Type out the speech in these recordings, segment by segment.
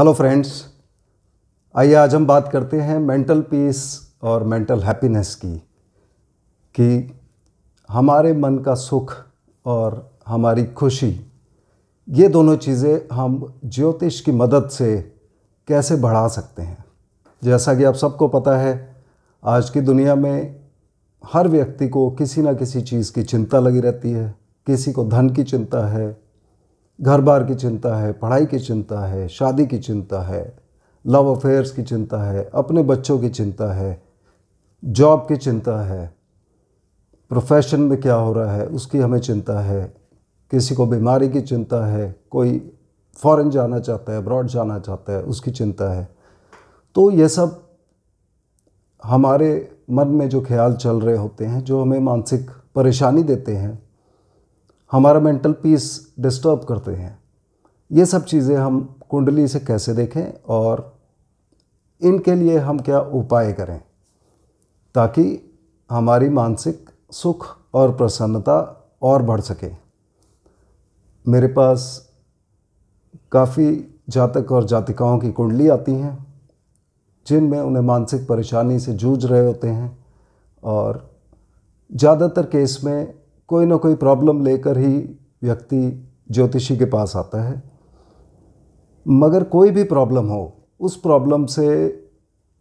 hello friends आइए आज हम बात करते हैं मेंटल पीस और मेंटल हैप्पीनेस की कि हमारे मन का सुख और हमारी खुशी ये दोनों चीज़ें हम ज्योतिष की मदद से कैसे बढ़ा सकते हैं जैसा कि आप सबको पता है आज की दुनिया में हर व्यक्ति को किसी ना किसी चीज़ की चिंता लगी रहती है किसी को धन की चिंता है घर बार की चिंता है पढ़ाई की चिंता है शादी की चिंता है लव अफेयर्स की चिंता है अपने बच्चों की चिंता है जॉब की चिंता है प्रोफेशन में क्या हो रहा है उसकी हमें चिंता है किसी को बीमारी की चिंता है कोई फॉरेन जाना चाहता है अब्रॉड जाना चाहता है उसकी चिंता है तो ये सब हमारे मन में जो ख्याल चल रहे होते हैं जो हमें मानसिक परेशानी देते हैं हमारा मेंटल पीस डिस्टर्ब करते हैं ये सब चीज़ें हम कुंडली से कैसे देखें और इनके लिए हम क्या उपाय करें ताकि हमारी मानसिक सुख और प्रसन्नता और बढ़ सके मेरे पास काफ़ी जातक और जातिकाओं की कुंडली आती हैं जिनमें उन्हें मानसिक परेशानी से जूझ रहे होते हैं और ज़्यादातर केस में कोई ना कोई प्रॉब्लम लेकर ही व्यक्ति ज्योतिषी के पास आता है मगर कोई भी प्रॉब्लम हो उस प्रॉब्लम से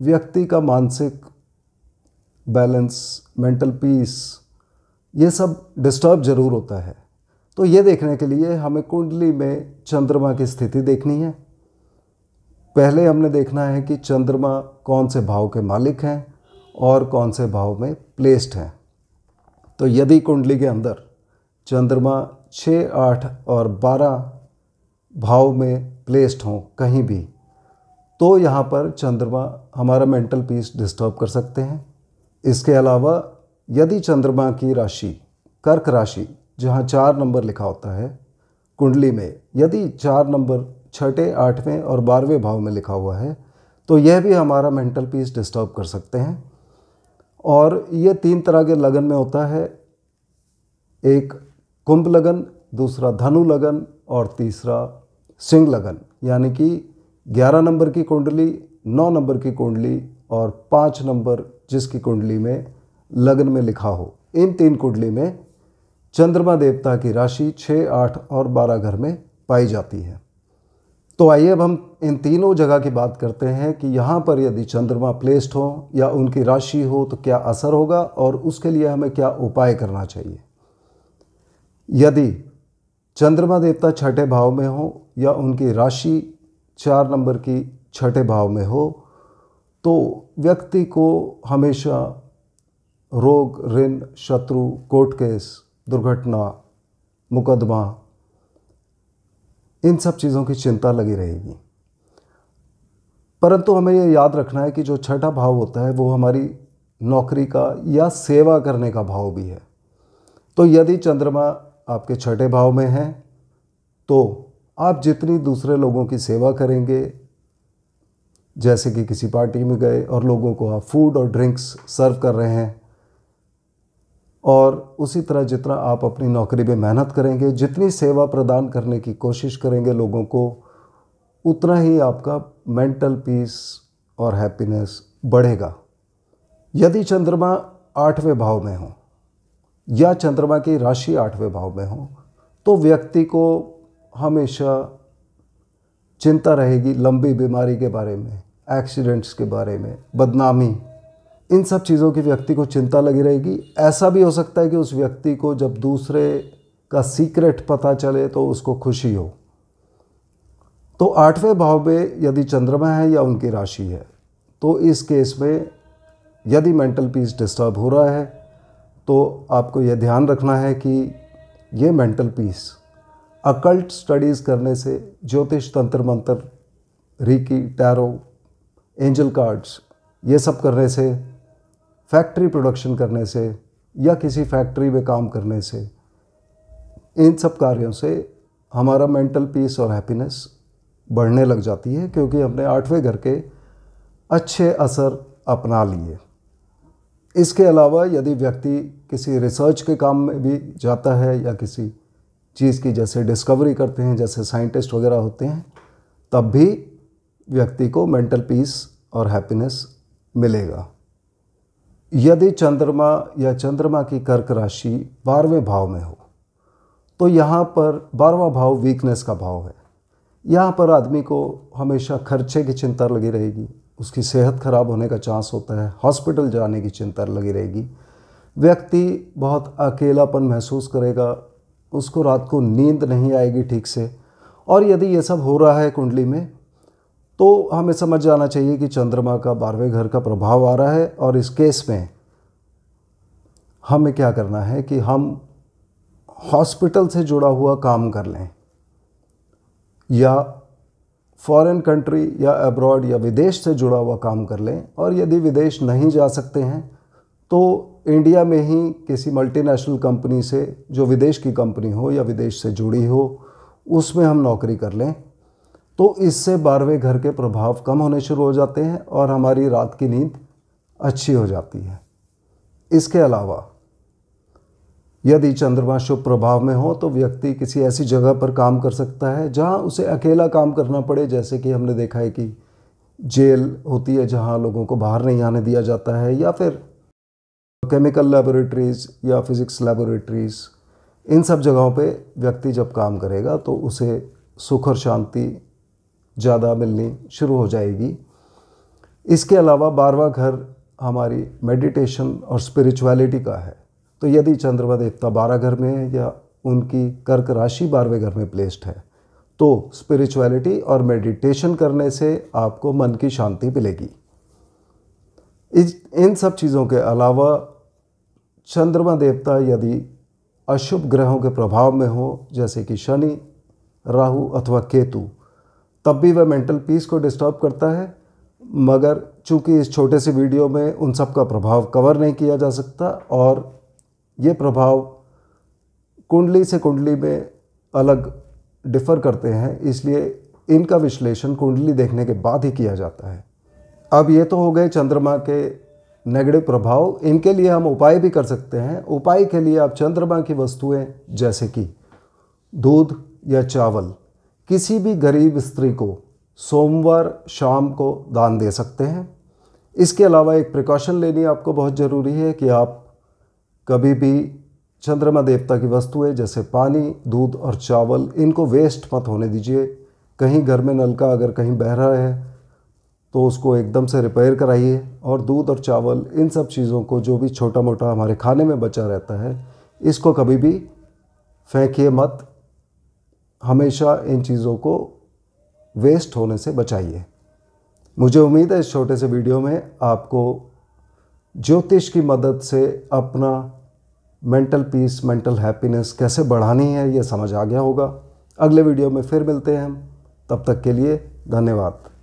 व्यक्ति का मानसिक बैलेंस मेंटल पीस ये सब डिस्टर्ब ज़रूर होता है तो ये देखने के लिए हमें कुंडली में चंद्रमा की स्थिति देखनी है पहले हमने देखना है कि चंद्रमा कौन से भाव के मालिक हैं और कौन से भाव में प्लेस्ड हैं तो यदि कुंडली के अंदर चंद्रमा छः आठ और बारह भाव में प्लेस्ड हों कहीं भी तो यहाँ पर चंद्रमा हमारा मेंटल पीस डिस्टर्ब कर सकते हैं इसके अलावा यदि चंद्रमा की राशि कर्क राशि जहाँ चार नंबर लिखा होता है कुंडली में यदि चार नंबर छठे आठवें और बारहवें भाव में लिखा हुआ है तो यह भी हमारा मेंटल पीस डिस्टर्ब कर सकते हैं और ये तीन तरह के लगन में होता है एक कुंभ लगन दूसरा धनु लगन और तीसरा सिंह लगन यानी कि 11 नंबर की कुंडली 9 नंबर की कुंडली और 5 नंबर जिसकी कुंडली में लगन में लिखा हो इन तीन कुंडली में चंद्रमा देवता की राशि 6, 8 और 12 घर में पाई जाती है तो आइए अब हम इन तीनों जगह की बात करते हैं कि यहाँ पर यदि चंद्रमा प्लेस्ड हो या उनकी राशि हो तो क्या असर होगा और उसके लिए हमें क्या उपाय करना चाहिए यदि चंद्रमा देवता छठे भाव में हो या उनकी राशि चार नंबर की छठे भाव में हो तो व्यक्ति को हमेशा रोग ऋण शत्रु कोर्ट केस दुर्घटना मुकदमा इन सब चीज़ों की चिंता लगी रहेगी परंतु हमें यह याद रखना है कि जो छठा भाव होता है वो हमारी नौकरी का या सेवा करने का भाव भी है तो यदि चंद्रमा आपके छठे भाव में है तो आप जितनी दूसरे लोगों की सेवा करेंगे जैसे कि किसी पार्टी में गए और लोगों को आप फूड और ड्रिंक्स सर्व कर रहे हैं और उसी तरह जितना आप अपनी नौकरी में मेहनत करेंगे जितनी सेवा प्रदान करने की कोशिश करेंगे लोगों को उतना ही आपका मेंटल पीस और हैप्पीनेस बढ़ेगा यदि चंद्रमा आठवें भाव में हो या चंद्रमा की राशि आठवें भाव में हो तो व्यक्ति को हमेशा चिंता रहेगी लंबी बीमारी के बारे में एक्सीडेंट्स के बारे में बदनामी इन सब चीज़ों की व्यक्ति को चिंता लगी रहेगी ऐसा भी हो सकता है कि उस व्यक्ति को जब दूसरे का सीक्रेट पता चले तो उसको खुशी हो तो आठवें भाव में यदि चंद्रमा है या उनकी राशि है तो इस केस में यदि मेंटल पीस डिस्टर्ब हो रहा है तो आपको यह ध्यान रखना है कि ये मेंटल पीस अकल्ट स्टडीज़ करने से ज्योतिष तंत्र मंत्र रिकी टैरो एंजल कार्ड्स ये सब करने से फैक्ट्री प्रोडक्शन करने से या किसी फैक्ट्री में काम करने से इन सब कार्यों से हमारा मेंटल पीस और हैप्पीनेस बढ़ने लग जाती है क्योंकि हमने आठवें घर के अच्छे असर अपना लिए इसके अलावा यदि व्यक्ति किसी रिसर्च के काम में भी जाता है या किसी चीज़ की जैसे डिस्कवरी करते हैं जैसे साइंटिस्ट वगैरह होते हैं तब भी व्यक्ति को मेंटल पीस और हैप्पीनेस मिलेगा यदि चंद्रमा या चंद्रमा की कर्क राशि बारहवें भाव में हो तो यहाँ पर बारहवा भाव वीकनेस का भाव है यहाँ पर आदमी को हमेशा खर्चे की चिंता लगी रहेगी उसकी सेहत खराब होने का चांस होता है हॉस्पिटल जाने की चिंता लगी रहेगी व्यक्ति बहुत अकेलापन महसूस करेगा उसको रात को नींद नहीं आएगी ठीक से और यदि ये सब हो रहा है कुंडली में तो हमें समझ जाना चाहिए कि चंद्रमा का बारहवें घर का प्रभाव आ रहा है और इस केस में हमें क्या करना है कि हम हॉस्पिटल से जुड़ा हुआ काम कर लें या फॉरेन कंट्री या अब्रॉड या विदेश से जुड़ा हुआ काम कर लें और यदि विदेश नहीं जा सकते हैं तो इंडिया में ही किसी मल्टीनेशनल कंपनी से जो विदेश की कंपनी हो या विदेश से जुड़ी हो उसमें हम नौकरी कर लें तो इससे बारहवें घर के प्रभाव कम होने शुरू हो जाते हैं और हमारी रात की नींद अच्छी हो जाती है इसके अलावा यदि चंद्रमा शुभ प्रभाव में हो तो व्यक्ति किसी ऐसी जगह पर काम कर सकता है जहाँ उसे अकेला काम करना पड़े जैसे कि हमने देखा है कि जेल होती है जहाँ लोगों को बाहर नहीं आने दिया जाता है या फिर केमिकल लेबोरेटरीज़ या फिज़िक्स लेबोरेटरीज़ इन सब जगहों पे व्यक्ति जब काम करेगा तो उसे सुख और शांति ज़्यादा मिलनी शुरू हो जाएगी इसके अलावा बारवा घर हमारी मेडिटेशन और स्पिरिचुअलिटी का है तो यदि चंद्रमा देवता बारह घर में है या उनकी कर्क राशि बारहवें घर में प्लेस्ड है तो स्पिरिचुअलिटी और मेडिटेशन करने से आपको मन की शांति मिलेगी इस इन सब चीज़ों के अलावा चंद्रमा देवता यदि अशुभ ग्रहों के प्रभाव में हो जैसे कि शनि राहु अथवा केतु तब भी वह मेंटल पीस को डिस्टर्ब करता है मगर चूंकि इस छोटे से वीडियो में उन सब का प्रभाव कवर नहीं किया जा सकता और ये प्रभाव कुंडली से कुंडली में अलग डिफ़र करते हैं इसलिए इनका विश्लेषण कुंडली देखने के बाद ही किया जाता है अब ये तो हो गए चंद्रमा के नेगेटिव प्रभाव इनके लिए हम उपाय भी कर सकते हैं उपाय के लिए आप चंद्रमा की वस्तुएं जैसे कि दूध या चावल किसी भी गरीब स्त्री को सोमवार शाम को दान दे सकते हैं इसके अलावा एक प्रिकॉशन लेनी आपको बहुत ज़रूरी है कि आप कभी भी चंद्रमा देवता की वस्तुएं जैसे पानी दूध और चावल इनको वेस्ट मत होने दीजिए कहीं घर में नलका अगर कहीं बह रहा है तो उसको एकदम से रिपेयर कराइए और दूध और चावल इन सब चीज़ों को जो भी छोटा मोटा हमारे खाने में बचा रहता है इसको कभी भी फेंकिए मत हमेशा इन चीज़ों को वेस्ट होने से बचाइए मुझे उम्मीद है इस छोटे से वीडियो में आपको ज्योतिष की मदद से अपना मेंटल पीस मेंटल हैप्पीनेस कैसे बढ़ानी है ये समझ आ गया होगा अगले वीडियो में फिर मिलते हैं हम तब तक के लिए धन्यवाद